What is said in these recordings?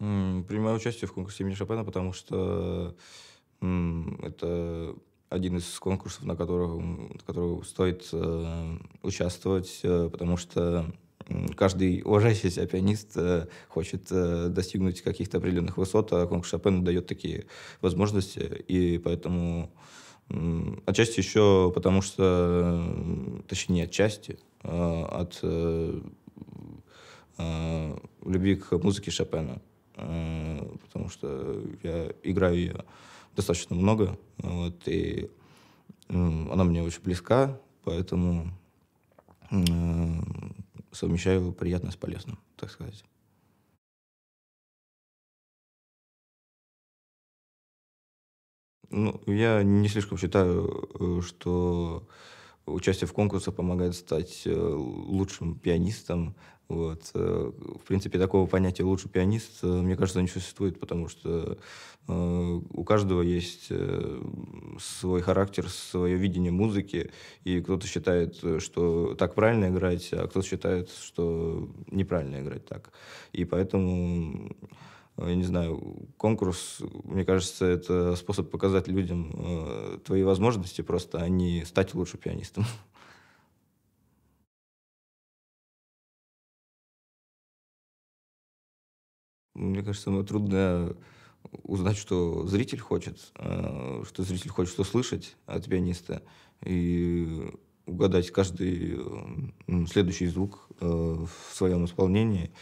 Принимаю участие в конкурсе имени Шопена, потому что это один из конкурсов, на котором, на котором стоит э, участвовать, э, потому что каждый уважающий себя пианист э, хочет достигнуть каких-то определенных высот, а конкурс Шопена дает такие возможности, и поэтому отчасти еще потому что, точнее, не отчасти, от любви к музыке Шопена что я играю ее достаточно много, вот, и ну, она мне очень близка, поэтому э, совмещаю приятное с полезным, так сказать. Ну, я не слишком считаю, э, что участие в конкурсах помогает стать э, лучшим пианистом. Вот. Э, в принципе, такого понятия «лучший пианист», э, мне кажется, не существует, потому что у каждого есть свой характер, свое видение музыки, и кто-то считает, что так правильно играть, а кто-то считает, что неправильно играть так. И поэтому Э, я не знаю, конкурс, мне кажется, это способ показать людям э, твои возможности просто, а не стать лучше пианистом. Мне кажется, ну, трудно э, узнать, что зритель хочет, э, что зритель хочет услышать от пианиста, и угадать каждый э, следующий звук э, в своем исполнении,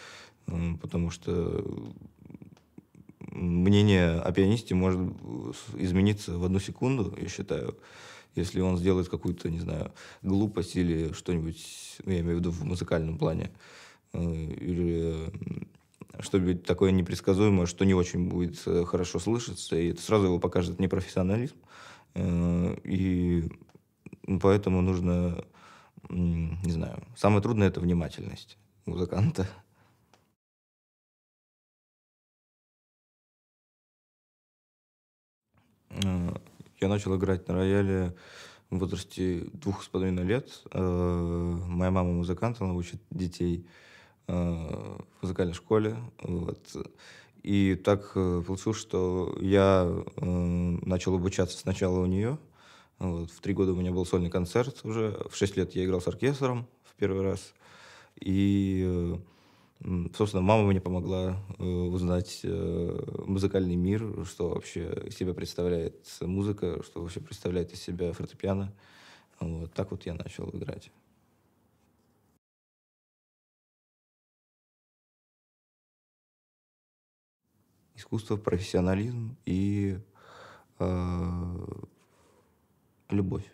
э, потому что мнение о пианисте может э, измениться в одну секунду, я считаю. Если он сделает какую-то, не знаю, глупость или что-нибудь, ну, я имею в виду в музыкальном плане, э, или что-нибудь такое непредсказуемое, что не очень будет э, хорошо слышаться, и это сразу его покажет непрофессионализм. И поэтому нужно, не знаю, самое трудное — это внимательность музыканта. Э, я начал играть на рояле в возрасте двух с половиной лет. Э, моя мама музыкант, она учит детей э, в музыкальной школе. Вот. И так получилось, что я начал обучаться сначала у нее. Вот. В три года у меня был сольный концерт уже. В шесть лет я играл с оркестром в первый раз. И Собственно, мама мне помогла э, узнать э, музыкальный мир, что вообще из себя представляет музыка, что вообще представляет из себя фортепиано. Вот так вот я начал играть. Искусство, профессионализм и э, любовь.